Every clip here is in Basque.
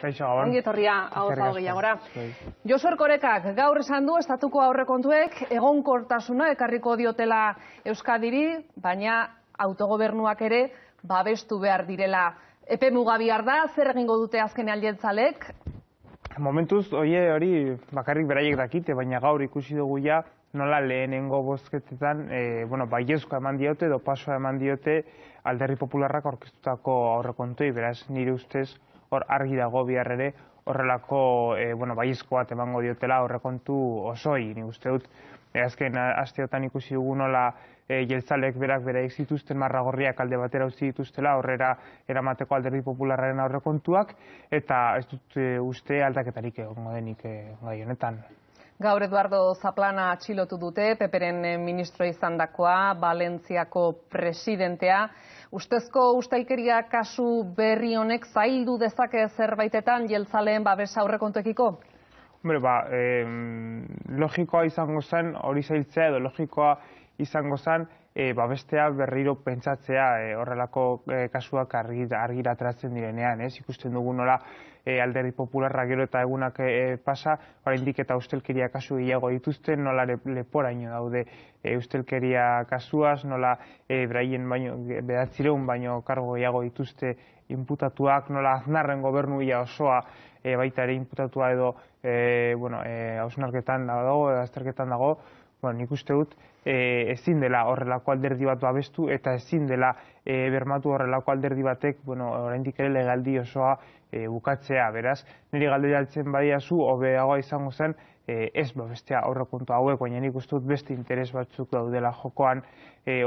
Kaixo, aban. Ongi etorria, hau zago gehiagora. Bai. Josu korekak, gaur esan du, estatuko aurrekontuek, egon kortasuna, ekarriko diotela Euskadiri, baina autogobernuak ere, babestu behar direla. Epe mugabi da, zer egingo dute azken aldietzalek? Momentuz, oie hori, bakarrik beraiek dakite, baina gaur ikusi dugu ja, nola lehenengo bozketetan, e, bueno, eman diote, do pasoa eman diote, alderri popularrak orkestutako aurrekontuei, beraz, nire ustez, hor argi dago bihar ere horrelako e, bueno, baizko emango diotela horrekontu osoi. Ni uste dut, eh, azken asteotan ikusi dugunola e, eh, jeltzalek berak bera zituzten marragorriak alde batera utzi dituztela horrera eramateko alderdi popularraren aurrekontuak eta ez dut uste aldaketarik egon denik e, gai honetan. Gaur Eduardo Zaplana atxilotu dute, Peperen ministro izandakoa, Valentziako presidentea. Ustezko ustelkeria kasu berri honek zaildu dezake zerbaitetan jeltzaleen babesa aurrekontekiko? Hombre, ba, eh, logikoa izango zen hori zailtzea edo logikoa izango zen e, babestea berriro pentsatzea e, horrelako e, kasuak argira argi direnean, ez? Ikusten dugu nola e, alderdi popularra gero eta egunak e, pasa, oraindik eta ustelkeria kasu gehiago dituzte, nola le, leporaino daude e, ustelkeria kasuaz, nola e, braien baino, bedatzireun baino kargo gehiago dituzte imputatuak, nola aznarren gobernu ia osoa e, baita ere inputatua edo e, bueno, e, dago, azterketan dago, ba, nik uste dut e, ezin dela horrelako alderdi bat babestu eta ezin dela e, bermatu horrelako alderdi batek, bueno, oraindik ere legaldi osoa e, bukatzea, beraz, niri galde jaltzen badia zu, obeagoa izango zen, ez ba bestea horrekuntu hauek, baina nik uste dut beste interes batzuk daudela jokoan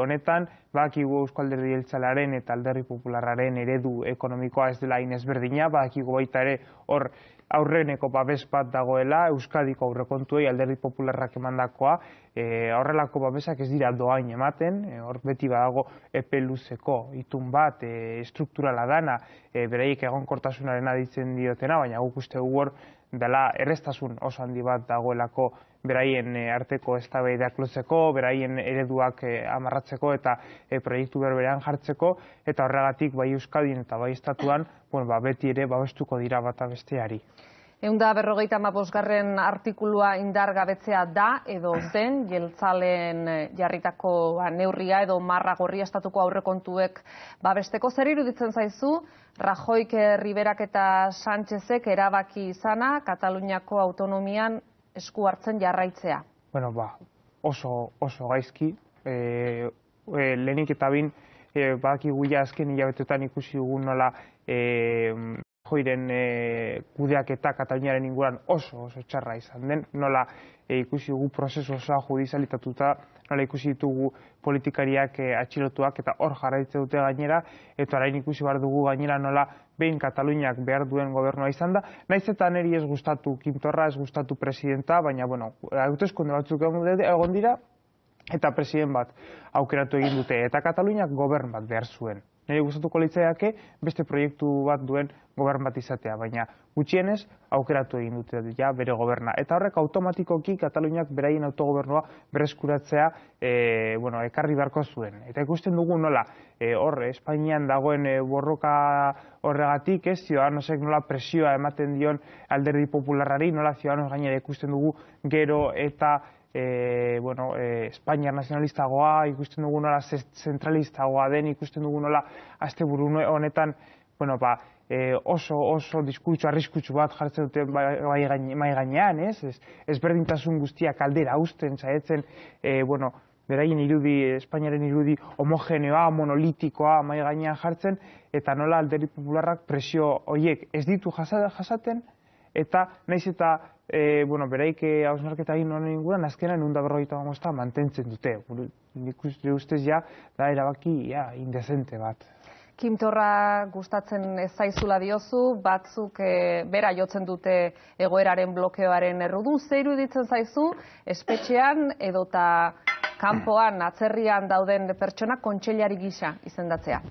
honetan, bakigu kigu eusko alderdi eltsalaren eta alderri populararen eredu ekonomikoa ez dela inezberdina, ba, baita ere hor aurreneko babes bat dagoela, Euskadiko aurrekontuei alderdi popularrak emandakoa, e, horrelako babesak ez dira doain ematen, e, hor beti badago epeluzeko itun bat, e, estrukturala dana, e, bereik egonkortasunaren egon kortasunaren aditzen diotena, baina guk uste hor dela erreztasun oso handi bat dagoelako beraien eh, arteko estabeideak lotzeko, beraien ereduak eh, amarratzeko eta eh, proiektu berberean jartzeko, eta horregatik bai euskadin eta bai estatuan bueno, ba, beti ere babestuko dira bata besteari. Eunda berrogeita mabosgarren artikulua indar gabetzea da edo zen, jeltzalen jarritako ba, neurria edo marra gorria estatuko aurrekontuek babesteko zer iruditzen zaizu, Rajoike Riberak eta Sánchezek erabaki izana, Kataluniako autonomian esku hartzen jarraitzea? Bueno, ba, oso, oso gaizki, e, e, lehenik eta bin, e, eh, badaki guia azken hilabetetan ikusi dugun nola e, joiren e, kudeak eta Kataluniaren inguran oso oso txarra izan den, nola e, ikusi dugu prozesu osoa judizalitatuta, nola ikusi ditugu politikariak e, atxilotuak eta hor jarraitze dute gainera, eta orain ikusi behar dugu gainera nola behin Kataluniak behar duen gobernua izan da. Naiz eta neri ez gustatu kintorra ez gustatu presidenta, baina, bueno, hautezkunde batzuk egon dira, eta president bat aukeratu egin dute, eta Kataluniak gobern bat behar zuen nire guztatuko leitzaiake beste proiektu bat duen gobernatizatea, baina gutxienez aukeratu egin dute ja, bere goberna. Eta horrek automatikoki Kataluniak beraien autogobernoa bereskuratzea e, eh, bueno, ekarri beharko zuen. Eta ikusten dugu nola, e, eh, horre, Espainian dagoen e, borroka horregatik, ez, zioanosek nola presioa ematen dion alderdi popularari, nola zioanos gainera ikusten dugu gero eta e, bueno, e, Espainiar nazionalistagoa ikusten dugu nola zentralistagoa den ikusten dugu nola aste honetan bueno, ba, e, oso oso diskurtu arriskutsu bat jartzen dute bai mai gainean, ez? Ez ezberdintasun guztiak aldera uzten saietzen e, bueno, beraien irudi Espainiaren irudi homogeneoa, monolitikoa mai gainean jartzen eta nola alderi popularrak presio horiek ez ditu jasaten, eta naiz eta e, bueno, beraik eh, hausnarketa egin honen inguruan, azkenan egun da berrogeita mantentzen dute. Nik uste da erabaki ja, indezente bat. Kimtorra gustatzen ez zaizula diozu, batzuk e, bera jotzen dute egoeraren blokeoaren errudu, zer iruditzen zaizu, espetxean edota kanpoan, atzerrian dauden pertsona kontxeliari gisa izendatzea?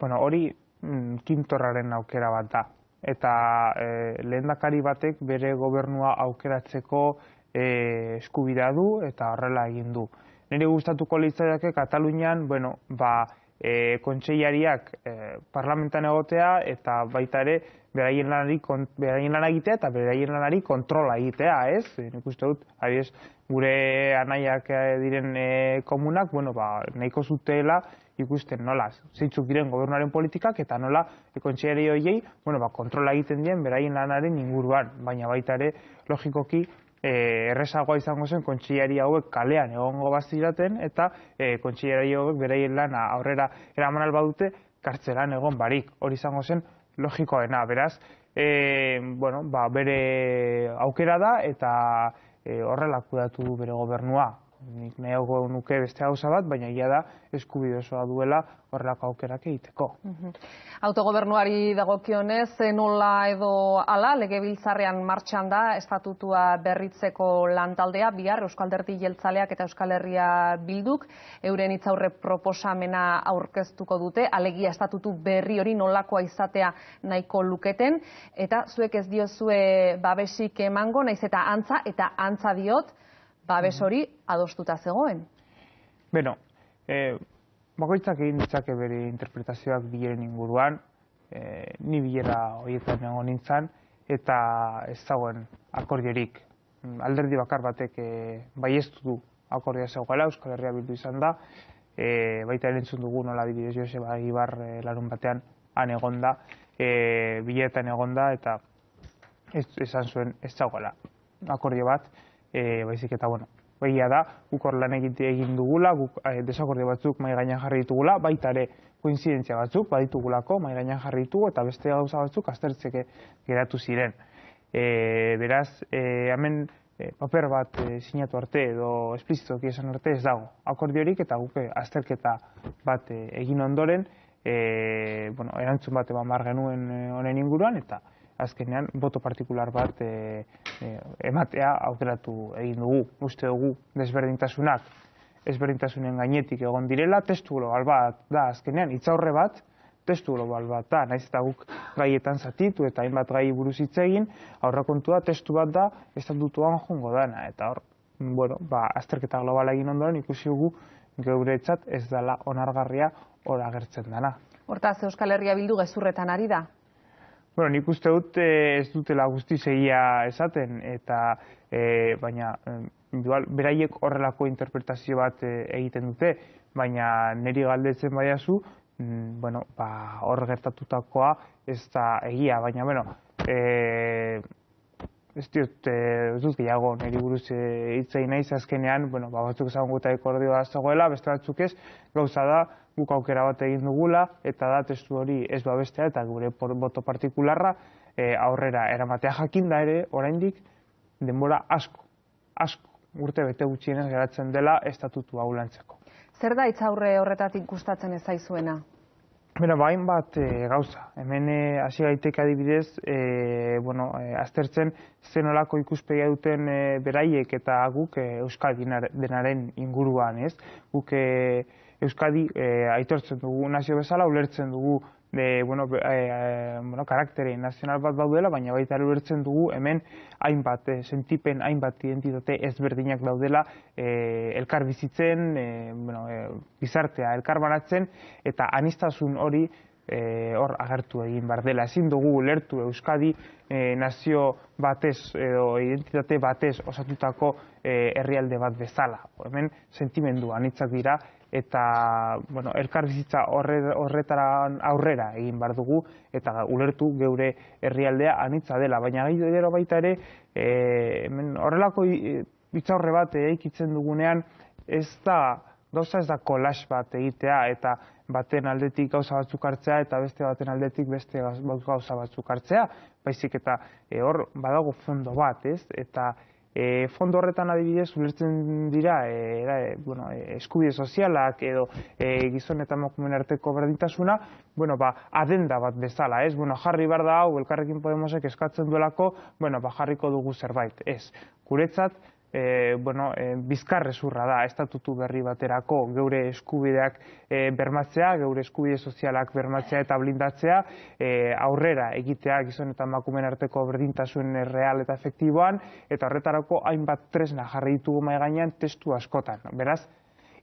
Bueno, hori mm, Kim Torraren aukera bat da, eta e, lehendakari batek bere gobernua aukeratzeko e, eskubidea du eta horrela egin du. Nire gustatuko litzaidake Katalunian, bueno, ba, e, kontseilariak eh, parlamentan egotea eta baita ere beraien lanari beraien lana eta beraien lanari kontrola egitea, ez? Eh, nik uste dut, adibidez, gure anaiak diren komunak, bueno, ba, nahiko zutela ikusten nola zeintzuk diren gobernuaren politikak eta nola e, kontseilari hoiei, bueno, ba, kontrola egiten dien beraien lanaren inguruan, baina baita ere logikoki e, eh, errezagoa izango zen kontsillari hauek kalean egongo baziraten eta e, eh, kontsillari hauek bereien lan aurrera eraman alba dute kartzelan egon barik. Hori izango zen logikoa beraz, e, bueno, ba, bere aukera da eta e, horrela bere gobernua nik nahi nuke beste hau bat, baina ia da eskubide duela horrelako aukerak egiteko. Mhm. Autogobernuari dagokionez kionez, nola edo ala, lege biltzarrean martxan da, estatutua berritzeko lantaldea, bihar Euskal Derti Jeltzaleak eta Euskal Herria Bilduk, euren itzaurre proposamena aurkeztuko dute, alegia estatutu berri hori nolakoa izatea nahiko luketen, eta zuek ez diozue babesik emango, nahiz eta antza, eta antza diot, babes hori adostuta zegoen. Beno, e, bakoitzak egin ditzake bere interpretazioak bileren inguruan, e, ni bilera horietan egon nintzen, eta ez zagoen akordiorik. Mm, alderdi bakar batek e, bai ez du akordia zegoela, Euskal Herria bildu izan da, e, baita erentzun dugu nola dibidez jose bagibar larun batean han egon da, e, bileretan egon da, eta ez, esan zuen ez zagoela akordio bat e, baizik eta bueno, begia da, guk hor lan egite egin dugula, guk eh, desakorde batzuk mai gainan jarri ditugula, baita ere koinzidentzia batzuk baditugulako mai gainan jarri ditugu eta beste gauza batzuk aztertzeke geratu ziren. E, beraz, e, hemen e, paper bat e, sinatu arte edo esplizitoki esan arte ez dago akordiorik eta guk e, azterketa bat egin ondoren e, bueno, erantzun bat eman bar genuen honen inguruan eta azkenean boto partikular bat e, e, ematea aukeratu egin dugu. Uste dugu desberdintasunak ezberdintasunen gainetik egon direla, testu global bat da azkenean, itzaurre bat, testu global bat da, naiz eta guk gaietan zatitu eta hainbat gai buruz hitz egin, kontua testu bat da dutuan jongo dana eta hor bueno, ba, azterketa globala egin ondoren ikusi dugu geuretzat ez dela onargarria hor agertzen dana. Hortaz, Euskal Herria Bildu gezurretan ari da, Bueno, nik uste dut eh, ez dutela guzti segia esaten, eta e, baina eh, beraiek horrelako interpretazio bat egiten dute, baina niri galdetzen baiazu, mm, bueno, ba, hor gertatutakoa ez da egia, baina bueno, e, ez diot, e, ez dut gehiago niri buruz e, naiz nahi zazkenean, bueno, ba, batzuk ezagun guta ekordioa zagoela, beste batzuk ez, gauza da, guk aukera bat egin dugula, eta da testu hori ez babestea, eta gure boto partikularra, e, aurrera, eramatea jakin da ere, oraindik denbora asko, asko urte bete gutxienez geratzen dela estatutu haulantzeko. Zer da aurre horretatik gustatzen zuena? Bera, bain bat eh, gauza. Hemen eh, hasi gaiteke adibidez, e, bueno, aztertzen zen olako ikuspegia duten e, beraiek eta guk e, Euskadi denaren inguruan, ez? Guk Euskadi aitortzen dugu nazio bezala, ulertzen dugu de, bueno, e, e, bueno, karaktere nazional bat daudela, baina baita lurtzen dugu hemen hainbat, eh, sentipen hainbat identitate ezberdinak daudela e, elkar bizitzen, e, bueno, e, bizartea elkar banatzen, eta anistazun hori Eh, hor agertu egin behar dela. Ezin dugu lertu Euskadi eh, nazio batez edo identitate batez osatutako eh, herrialde bat bezala. Hemen sentimendua anitzak dira eta elkarbizitza horretara aurrera egin behar dugu eta ulertu geure herrialdea anitza dela. Baina gero baita ere horrelako bitzaurre bat eikitzen dugunean ez da, gauza ez da kolax bat egitea eta baten aldetik gauza batzuk hartzea eta beste baten aldetik beste gauza batzuk hartzea, baizik eta e, hor badago fondo bat, ez? Eta e, fondo horretan adibidez ulertzen dira e, e, bueno, e, eskubide sozialak edo e, gizon eta emakumeen arteko berdintasuna, bueno, ba, adenda bat bezala, ez? Bueno, jarri bar da hau elkarrekin podemosek eskatzen duelako, bueno, ba, jarriko dugu zerbait, ez? Guretzat e, bueno, eh, bizkarrezurra da estatutu berri baterako geure eskubideak eh, bermatzea, geure eskubide sozialak bermatzea eta blindatzea, e, aurrera egitea gizon eta makumen arteko berdintasun real eta efektiboan, eta horretarako hainbat tresna jarri ditugu maiganean testu askotan. Beraz,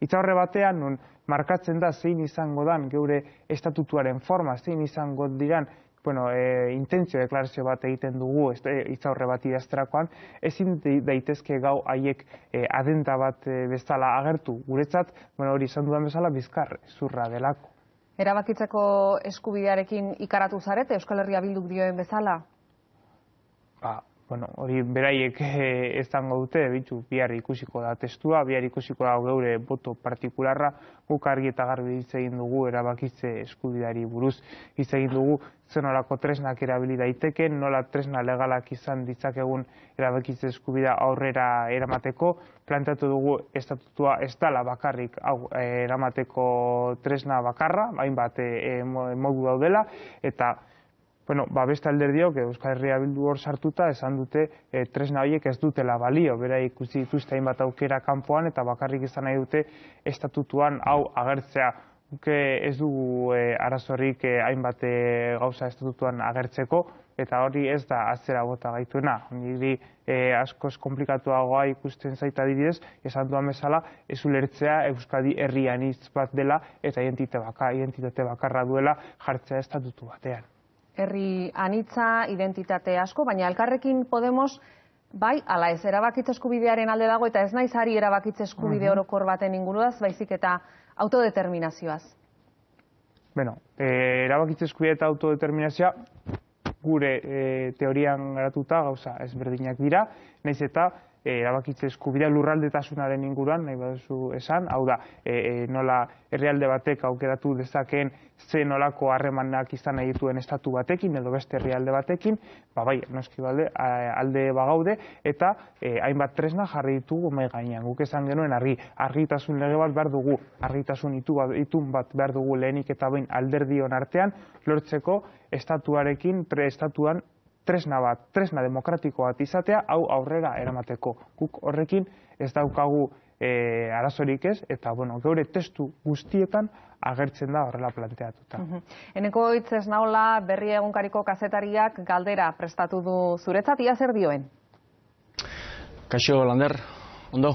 itzaurre batean, nun, markatzen da zein izango dan geure estatutuaren forma, zein izango diran bueno, e, intentzio deklarazio bat egiten dugu, ez itzaurre bat idazterakoan, ezin daitezke gau haiek e, adenta bat e, bezala agertu. Guretzat, bueno, hori izan dudan bezala bizkar zurra delako. Erabakitzeko eskubidearekin ikaratu zarete Euskal Herria Bilduk dioen bezala? Ba, bueno, hori beraiek eh, ez dango dute, bitu, bihar ikusiko da testua, bihar ikusiko da geure boto partikularra, guk argi eta garbi hitz egin dugu erabakitze eskubidari buruz, hitz egin dugu zenorako tresnak erabili daiteke, nola tresna legalak izan ditzakegun erabakitze eskubida aurrera eramateko, plantatu dugu estatutua ez dala bakarrik hau eh, eramateko tresna bakarra, hainbat e, modu daudela, eta bueno, babesta alderdiok, Euskal Herria Bildu hor sartuta, esan dute e, tresna horiek ez dutela balio, bera ikusi dituzte hainbat aukera kanpoan eta bakarrik izan nahi dute estatutuan hau agertzea. Eh, ez dugu e, arazorik hainbat gauza estatutuan agertzeko, eta hori ez da atzera bota gaituena. Niri askoz komplikatuagoa ikusten zaita didez, esan duan bezala, ez ulertzea Euskadi herrian hitz bat dela, eta identitate, baka, identitate bakarra duela jartzea estatutu batean herri anitza, identitate asko, baina elkarrekin Podemos, bai, ala ez, erabakitze eskubidearen alde dago, eta ez naiz ari erabakitze eskubide orokor baten inguruaz, baizik eta autodeterminazioaz. Bueno, e, eh, erabakitze eskubide eta autodeterminazioa, gure e, teorian garatuta, gauza, ez berdinak dira, naiz eta Eh, erabakitze eskubidea lurraldetasunaren inguruan, nahi baduzu esan, hau da, eh, eh, nola herrialde batek aukeratu dezakeen ze nolako harremanak izan nahi dituen estatu batekin, edo beste herrialde batekin, ba bai, noski balde, alde bagaude, eta hainbat tresna jarri ditugu mai gainean, guk esan genuen argi, argitasun lege bat behar dugu, argitasun itun bat behar dugu lehenik eta behin alderdion artean, lortzeko estatuarekin, preestatuan, tresna bat, tresna demokratiko bat izatea, hau aurrera eramateko. Guk horrekin ez daukagu e, arazorik ez, eta bueno, geure testu guztietan agertzen da horrela planteatuta. Eneko hitz ez naola berri egunkariko kazetariak galdera prestatu du zuretzat, ia zer dioen? Kaixo, Lander, ondo?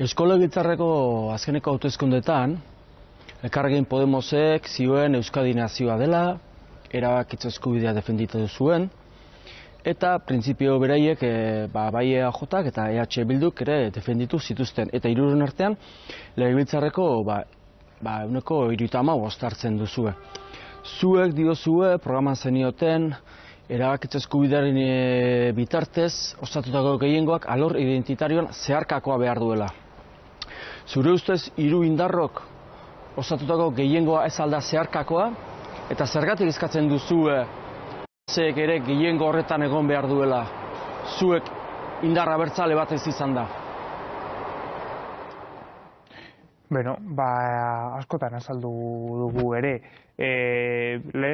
Euskolo egitzarreko azkeneko autoezkundetan, Elkarrekin Podemosek zioen Euskadi nazioa dela, erabakitza eskubidea defenditu duzuen, eta printzipio beraiek e, ba, bai eta EH Bilduk ere defenditu zituzten. Eta iruren artean, legibiltzarreko ba, ba, uneko irutama bostartzen duzue. Zuek diozue programan zenioten, erabakitza eskubidearen eh, bitartez, osatutako gehiengoak alor identitarioan zeharkakoa behar duela. Zure ustez, hiru indarrok osatutako gehiengoa ez alda zeharkakoa, Eta zergatik izkatzen duzu eh, zeek ere gehiengo horretan egon behar duela. Zuek indarra bertzale bat ez izan da. Bueno, ba, askotan azaldu dugu ere. E, le,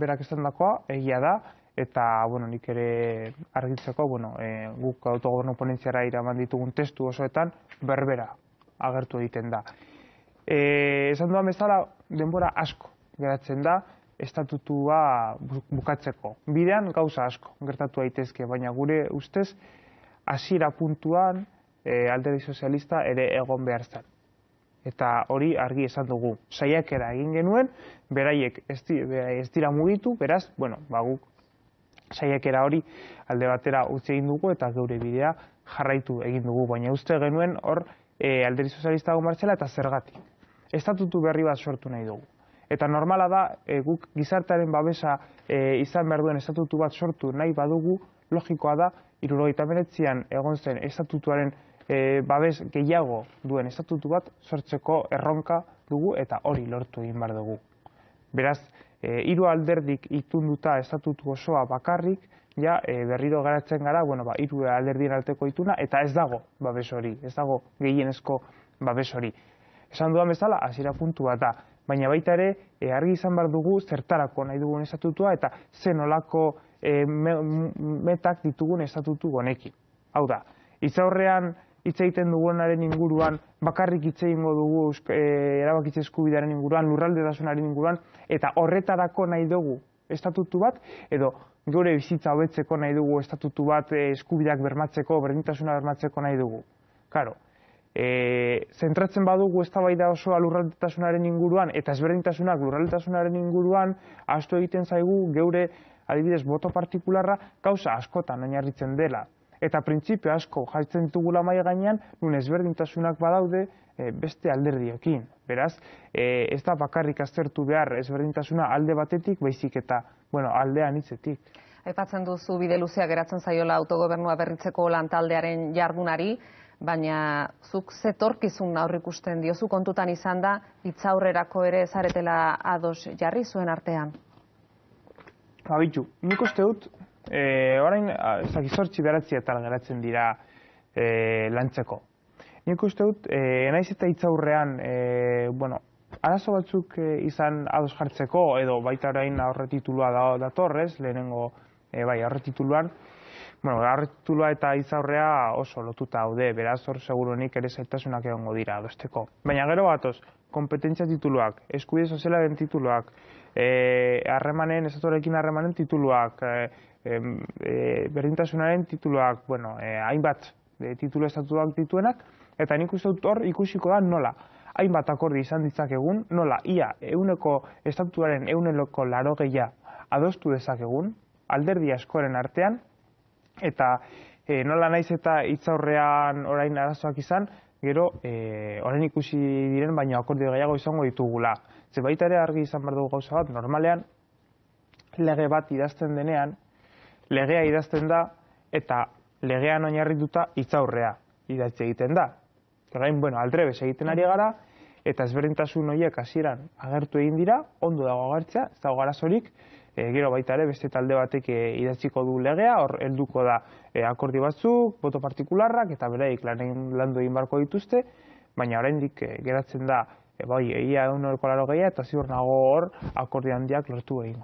berak estan egia da, eta, bueno, nik ere argitzeko, bueno, e, guk autogobernu ponentziara iraman ditugun testu osoetan, berbera agertu egiten da. E, esan duan bezala, denbora asko geratzen da estatutua bukatzeko. Bidean gauza asko gertatu daitezke, baina gure ustez hasiera puntuan e, alderdi sozialista ere egon behar zen. Eta hori argi esan dugu. Saiakera egin genuen, beraiek ez, dira mugitu, beraz, bueno, ba guk saiakera hori alde batera utzi egin dugu eta gure bidea jarraitu egin dugu, baina uste genuen hor e, alderdi sozialista gomartzela martzela eta zergatik. Estatutu berri bat sortu nahi dugu. Eta normala da, e, guk gizartearen babesa e, izan behar duen estatutu bat sortu nahi badugu, logikoa da, irurogeita meretzian egon zen estatutuaren e, babes gehiago duen estatutu bat sortzeko erronka dugu eta hori lortu egin behar dugu. Beraz, e, iru alderdik itunduta estatutu osoa bakarrik, ja, e, berriro garatzen gara, bueno, ba, iru alderdien arteko ituna, eta ez dago babes hori, ez dago gehienezko babes hori. Esan duan bezala, hasiera puntu bat da baina baita ere e, argi izan bar dugu zertarako nahi dugun estatutua eta zen olako e, eh, me, metak ditugun estatutu honekin. Hau da, itzaurrean hitz egiten dugunaren inguruan bakarrik hitz eingo dugu e, erabakitze eskubidearen inguruan, lurraldetasunaren inguruan eta horretarako nahi dugu estatutu bat edo gure bizitza hobetzeko nahi dugu estatutu bat eskubideak bermatzeko, berdintasuna bermatzeko nahi dugu. Claro, e, zentratzen badugu ez da bai oso alurraltasunaren inguruan, eta ezberdintasunak lurraltasunaren inguruan, asto egiten zaigu geure adibidez boto partikularra, kausa askotan nainarritzen dela. Eta printzipio asko jaitzen dugu maila gainean, nun ezberdintasunak badaude, e, beste alderdiokin. Beraz, e, ez da bakarrik aztertu behar ezberdintasuna alde batetik, baizik eta, bueno, aldean hitzetik. Aipatzen duzu bide luzea geratzen zaiola autogobernua berritzeko lantaldearen jardunari, baina zuk zetorkizun aurrikusten diozu kontutan izan da, itzaurrerako ere zaretela ados jarri zuen artean? Habitu, ba, nik uste dut, e, orain, zakizortzi beratzi eta geratzen dira e, lantzeko. Nik uste dut, e, naiz eta itzaurrean, e, bueno, arazo batzuk izan ados jartzeko, edo baita orain aurre titulua da, datorrez, lehenengo, e, bai, aurre bueno, garritula eta izaurrea oso lotuta haude, beraz hor segurunik ere zaitasunak egongo dira adosteko. Baina gero batos, kompetentzia tituluak, eskubide sozialaren tituluak, e, harremanen, ez harremanen tituluak, e, e, berdintasunaren tituluak, bueno, hainbat titulu estatuak dituenak, eta nik uste dut hor ikusiko da nola hainbat akordi izan ditzak egun, nola, ia, euneko estatuaren euneloko laro gehiago adostu dezakegun, alderdi askoren artean, eta e, nola naiz eta hitzaurrean orain arazoak izan, gero e, orain ikusi diren baina akordio gehiago izango ditugula. Ze ere argi izan dugu gauza bat, normalean lege bat idazten denean, legea idazten da eta legean oinarrituta hitzaurrea idatzi egiten da. Gain, bueno, aldrebes egiten ari gara, eta ezberdintasun horiek hasieran agertu egin dira, ondo dago agertzea, ez dago garazorik, eh, gero baita ere beste talde batek eh, idatziko du legea, hor helduko da e, eh, akordi batzuk, boto partikularrak eta beraik lanen landu egin barko dituzte, baina oraindik geratzen da e, bai, egia egun laro gehia, eta ziur nago hor akordi handiak lortu egin.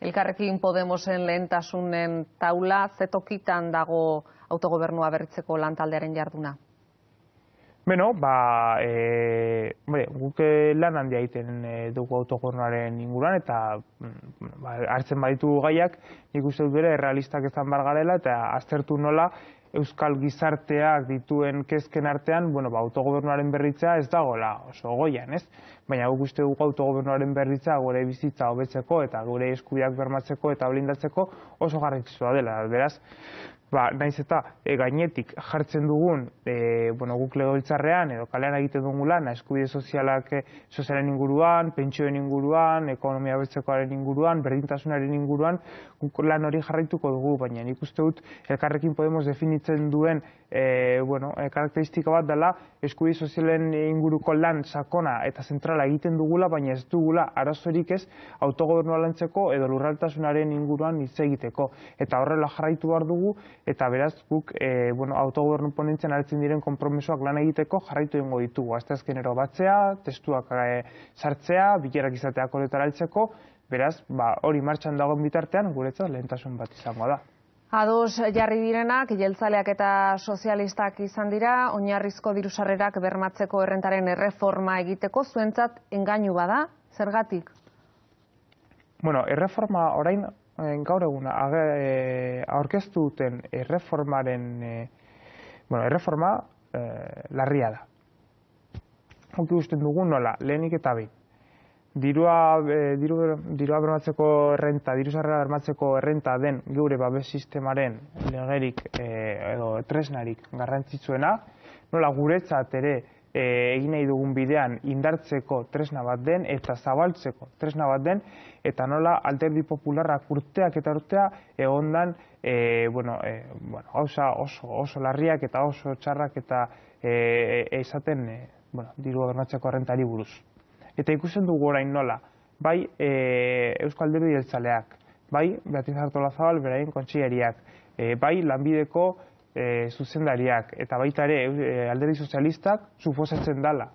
Elkarrekin Podemosen lehentasunen taula, zetokitan dago autogobernua berritzeko lantaldearen jarduna? Beno, ba, e, guk eh, lan handia aiten e, eh, dugu autokornaren inguruan, eta mm, ba, hartzen baditu gaiak, nik uste dut realistak errealistak ezan bargarela, eta aztertu nola, Euskal gizarteak dituen kezken artean, bueno, ba, autogobernuaren berritza ez dagoela oso goian, ez? Baina guk uste dugu autogobernuaren berritza gure bizitza hobetzeko eta gure eskubiak bermatzeko eta blindatzeko oso garritzua dela. Beraz, ba, naiz eta e, gainetik jartzen dugun e, bueno, guk legoiltzarrean edo kalean egiten dugu lan, eskubide sozialak e, inguruan, pentsioen inguruan, ekonomia betzekoaren inguruan, berdintasunaren inguruan, guk lan hori jarraituko dugu, baina nik uste dut elkarrekin podemos definitzen duen e, bueno, e, karakteristika bat dela eskubide sozialen inguruko lan sakona eta zentrala egiten dugula, baina ez dugula arazorik ez autogobernu lantzeko edo lurraltasunaren inguruan hitz egiteko. Eta horrela jarraitu behar dugu, eta beraz guk e, bueno, autogobernu hartzen diren konpromisoak lan egiteko jarraitu egingo ditugu. Azte azkenero batzea, testuak e, sartzea, bilerak izateak horretara altzeko, beraz ba, hori ba, martxan dagoen bitartean guretzat lehentasun bat izango da. Ados jarri direnak, jeltzaleak eta sozialistak izan dira, oinarrizko dirusarrerak bermatzeko errentaren erreforma egiteko, zuentzat engainu bada, zergatik? Bueno, erreforma orain Eh, gaur egun eh, aurkeztu duten erreformaren eh, bueno, erreforma larria da. Hoki usten dugu nola, lehenik eta behin. Dirua, diru, dirua bermatzeko errenta, diru sarrera bermatzeko errenta den geure babes sistemaren legerik edo tresnarik garrantzitsuena, nola guretzat ere, Eh, egin nahi dugun bidean indartzeko tresna bat den eta zabaltzeko tresna bat den eta nola alderdi popularrak urteak eta urtea egon dan eh, bueno, e, bueno, oso, oso larriak eta oso txarrak eta esaten e, bueno, diru adornatzeko rentari buruz. Eta ikusten dugu orain nola, bai e, Eusko Alderdi bai Beatriz Artola Zabal, beraien e, bai lanbideko e, zuzendariak eta baita ere e, alderi sozialistak zufosatzen dala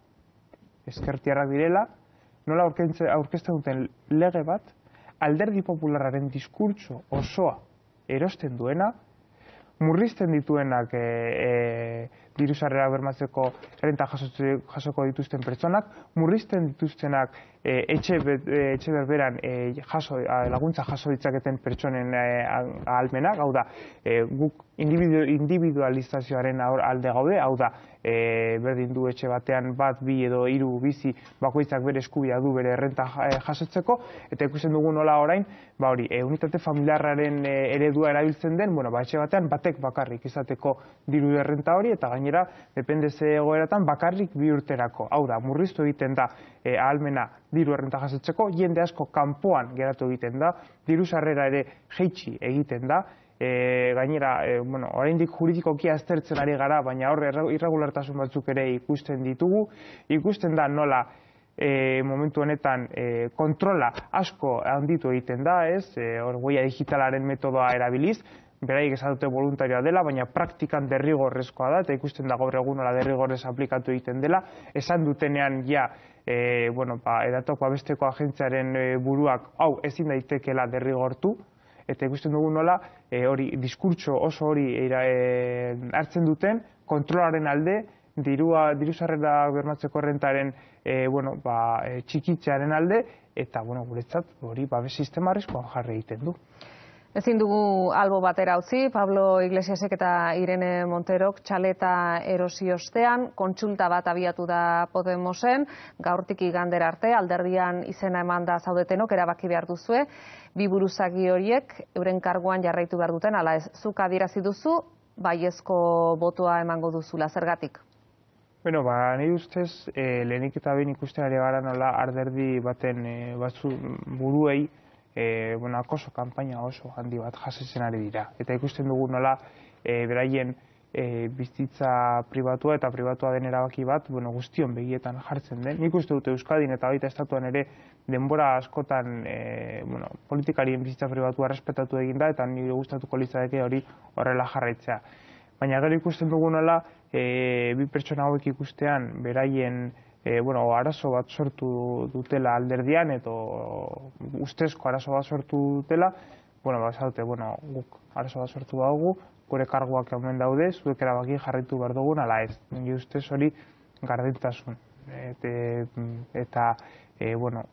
eskertiarrak direla nola aurkesta duten lege bat alderdi populararen diskurtso osoa erosten duena murrizten dituenak e, e diru bermatzeko renta jasoko dituzten pertsonak, murrizten dituztenak eh, eh, etxe berberan eh, laguntza jaso ditzaketen pertsonen almenak, hau da, guk individualizazioaren alde gaude, hau da, berdin du etxe batean bat, bi edo iru bizi bakoitzak bere eskubia du bere renta jasotzeko, eta ikusen dugu nola orain, ba hori, unitate familiarraren eredua erabiltzen den, bueno, ba, etxe batean batek bakarrik izateko diru errenta hori, eta gainera gainera, dependeze egoeratan, bakarrik bi urterako. Hau da, murriztu egiten da eh, ahalmena diru errenta jasetzeko, jende asko kanpoan geratu egiten da, diru sarrera ere jeitsi egiten da, eh, gainera, eh, bueno, oraindik juridikoki aztertzen ari gara, baina horre irregulartasun batzuk ere ikusten ditugu, ikusten da nola momentu honetan kontrola asko handitu egiten da, ez, hor goia digitalaren metodoa erabiliz, beraik dute voluntarioa dela, baina praktikan derrigorrezkoa da, eta ikusten da gaur hori derrigorrez aplikatu egiten dela, esan dutenean ja, e, bueno, ba, edatokoa besteko agentziaren e, buruak, hau, ezin daitekela derrigortu, eta ikusten dugu nola, e, hori, diskurtso oso hori e, hartzen duten, kontrolaren alde, dirua, diru sarrera bermatzeko rentaren bueno, ba, txikitzearen alde, eta bueno, guretzat hori babes sistema arriskoan jarri egiten du. Ezin dugu albo batera utzi, Pablo Iglesiasek eta Irene Monterok txaleta erosi ostean, kontsulta bat abiatu da Podemosen, gaurtik igander arte, alderdian izena eman da zaudetenok erabaki behar duzue, bi buruzagi horiek euren karguan jarraitu behar duten, ala ez, zuk adierazi duzu, baiezko botua emango duzula, zergatik? Bueno, ba, nahi ustez, eh, lehenik eta behin ikusten ari gara nola arderdi baten eh, batzu buruei, e, bueno, akoso kanpaina oso handi bat jasetzen ari dira. Eta ikusten dugu nola e, beraien e, bizitza pribatua eta pribatua den erabaki bat bueno, guztion begietan jartzen den. Nik uste dute Euskadin eta baita estatuan ere denbora askotan e, bueno, politikarien bizitza pribatua respetatu egin da eta nire gustatuko litzateke hori horrela jarraitzea. Baina gero ikusten dugu nola e, bi pertsona hauek ikustean beraien e, bueno, arazo bat sortu dutela alderdian, eta ustezko arazo bat sortu dutela, bueno, ba, bueno, guk arazo bat sortu dugu, gure karguak hemen daude, zuek erabaki jarritu behar dugun, ala ez, nire ustez hori gardentasun. Et, e, eta, e, bueno,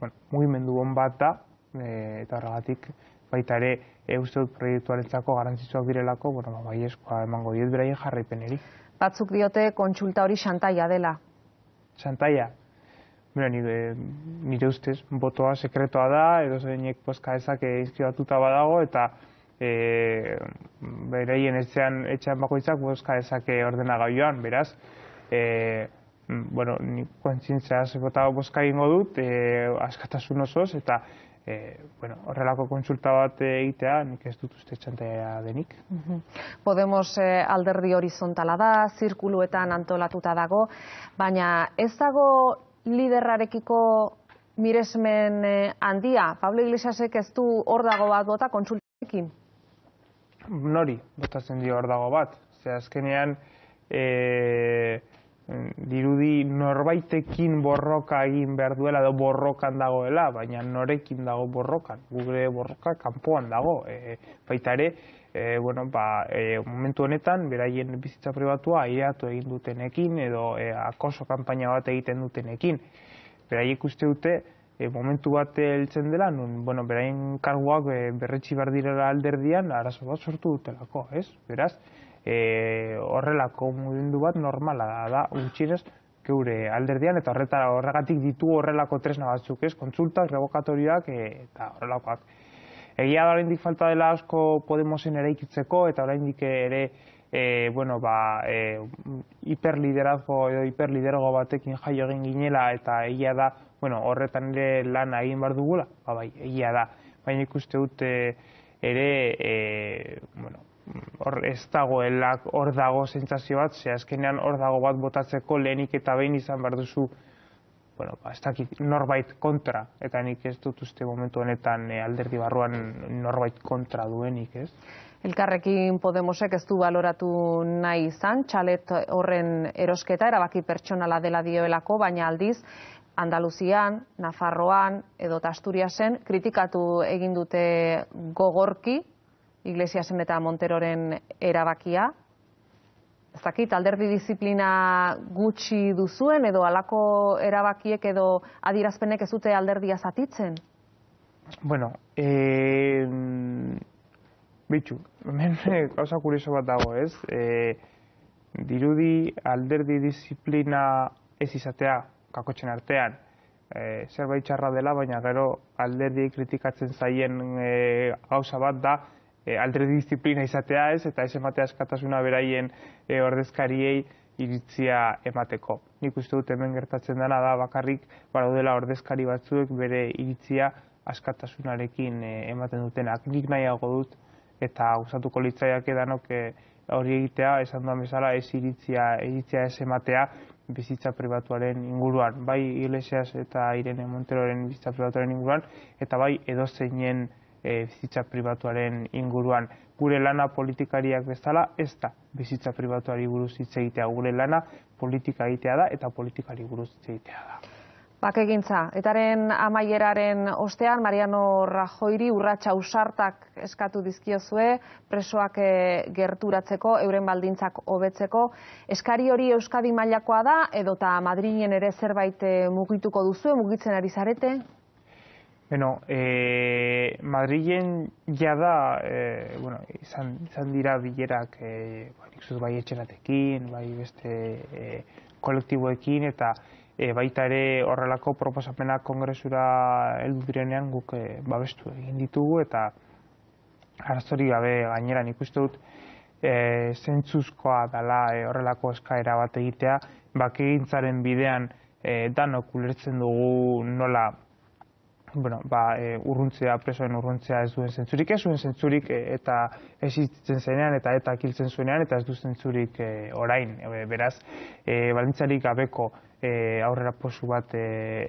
bueno mugimendu hon bat e, eta horregatik baita ere, e, uste dut proiektuaren txako garantzitzuak direlako, bueno, ba, bai eskoa emango diet beraien jarraipen eri. Batzuk diote kontsulta hori xantaia dela, Santaia. Bera, nire, nire ustez, botoa sekretoa da, edo zeinek poska ezak inskribatuta badago, eta e, bereien etxean, etxean bakoitzak boska ezak ordena beraz. E, mm, bueno, ni kontzintzea zekotago boska ingo dut, e, askatasun osoz, eta e, bueno, horrelako konsulta bat egitea, nik ez dut uste txantea denik. Podemos eh, alderdi horizontala da, zirkuluetan antolatuta dago, baina ez dago liderrarekiko miresmen eh, handia? Pablo Iglesiasek ez du hor dago bat bota konsultekin? Nori, botatzen dio hor dago bat. Ze azkenean, eh, Eh, dirudi norbaitekin borroka egin behar duela edo borrokan dagoela, baina norekin dago borrokan, gure borroka kanpoan dago, e, baita ere e, bueno, ba, e, momentu honetan beraien bizitza pribatua aireatu egin dutenekin edo e, akoso kanpaina bat egiten dutenekin beraiek uste dute e, momentu bat eltzen dela nun, bueno, beraien karguak e, berretxibar direla alderdian arazo bat sortu dutelako ez? beraz, e, horrelako mugimendu bat normala da, da utxinez, geure alderdian, eta horretara, horregatik ditu horrelako tresna batzuk ez, kontsultak, revokatorioak e, eta horrelakoak. Egia da oraindik falta dela asko Podemosen eraikitzeko eta oraindik ere e, bueno, ba, e, hiperliderazgo edo hiperlidergo batekin jaio egin ginela eta egia da bueno, horretan ere lan egin bar dugula, ba, bai, egia da. Baina ikuste dut e, ere e, bueno, hor ez dagoelak hor dago sentsazio bat, ze azkenean hor dago bat botatzeko lehenik eta behin izan behar duzu bueno, ba, ez dakit norbait kontra, eta nik ez dut uste momentu honetan eh, alderdi barruan norbait kontra duenik, ez? Elkarrekin Podemosek ez du baloratu nahi izan, txalet horren erosketa, erabaki pertsonala dela dioelako, baina aldiz, Andaluzian, Nafarroan edo Asturiasen kritikatu egin dute gogorki Iglesiasen eta Monteroren erabakia. Ez dakit, alderdi disiplina gutxi duzuen edo alako erabakiek edo adirazpenek ez dute alderdia zatitzen? Bueno, e, bitxu, hemen gauza kurioso bat dago ez. E, dirudi alderdi disiplina ez izatea kakotzen artean. E, zerbait txarra dela, baina gero alderdi kritikatzen zaien e, gauza bat da Eh, aldre disiplina izatea ez, eta ez ematea askatasuna beraien eh, ordezkariei iritzia emateko. Nik uste dut hemen gertatzen dena da bakarrik baraudela ordezkari batzuek bere iritzia askatasunarekin eh, ematen dutenak. Nik nahiago dut eta gustatuko litzaiak edanok hori egitea, esan duan bezala, ez iritzia, iritzia ez ematea bizitza pribatuaren inguruan, bai Iglesias eta Irene Monteroren bizitza pribatuaren inguruan, eta bai edo Eh, bizitza pribatuaren inguruan. Gure lana politikariak bezala ez da bizitza pribatuari buruz hitz egitea. Gure lana politika egitea da eta politikari buruz hitz egitea da. Bak egintza, etaren amaieraren ostean, Mariano Rajoiri urratxa usartak eskatu dizkiozue, presoak eh, gerturatzeko, euren baldintzak hobetzeko. Eskari hori Euskadi mailakoa da, edota Madrinen ere zerbait eh, mugituko duzue, mugitzen ari zarete? Bueno, e, Madrilen ja da, e, eh, bueno, izan, izan dira bilerak e, bai etxeratekin, bai beste e, kolektiboekin eta e, baita ere horrelako proposapena kongresura heldu direnean guk e, babestu egin ditugu eta arazori gabe gaineran nik uste dut e, zentzuzkoa dela e, horrelako eskaera bat egitea, bakegintzaren bidean e, dan okulertzen dugu nola bueno, ba, e, urruntzea, presoen urruntzea ez duen zentzurik, ez duen zentzurik eh, eta existitzen zenean eta eta kiltzen zuenean eta ez du zentzurik e, orain. beraz, e, balintzarik gabeko e, aurrera posu bat e,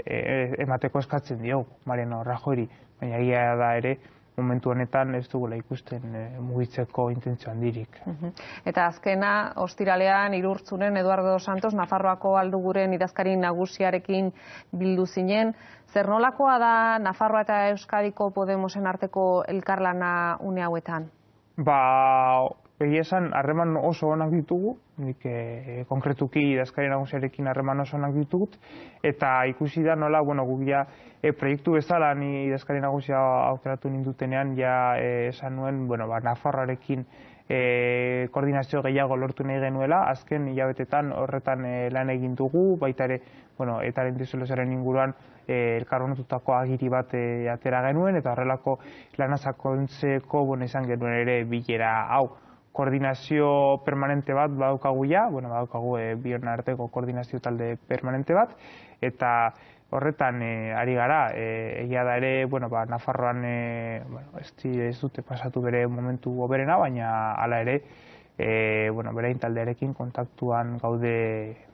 emateko eskatzen diogu, Mariano Rajori, baina egia da ere, momentu honetan ez dugula ikusten eh, mugitzeko intentzioan dirik. Eta azkena, ostiralean, irurtzunen Eduardo Santos, Nafarroako alduguren idazkari nagusiarekin bildu zinen, zer nolakoa da Nafarroa eta Euskadiko Podemosen arteko elkarlana une hauetan? Ba, egia esan, harreman oso onak ditugu, nik e, konkretuki idazkari nagusiarekin harreman oso onak ditut eta ikusi da nola bueno gugia e, eh, proiektu bezala ni idazkari nagusia aukeratu nindutenean ja e, esan nuen bueno ba Nafarrarekin koordinazio gehiago lortu nahi genuela azken hilabetetan horretan lan egin dugu baita ere bueno eta lentizolosaren inguruan E, elkarronotutako agiri bat atera genuen, eta horrelako lanazakontzeko bon izan genuen ere bilera hau koordinazio permanente bat badaukagu ja, bueno, badaukagu e, bion arteko koordinazio talde permanente bat, eta horretan e, ari gara, e, egia da ere, bueno, ba, Nafarroan e, bueno, ez, ez dute pasatu bere momentu goberena, baina hala ere, e, bueno, bere intaldearekin kontaktuan gaude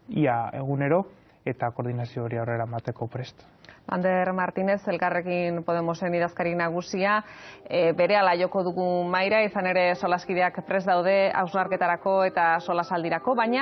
ia egunero, eta koordinazio hori aurrera mateko prestu. Ander Martínez, elkarrekin Podemosen idazkari nagusia, e, bere ala joko dugu maira, izan ere solaskideak prest daude hausnarketarako eta solasaldirako, baina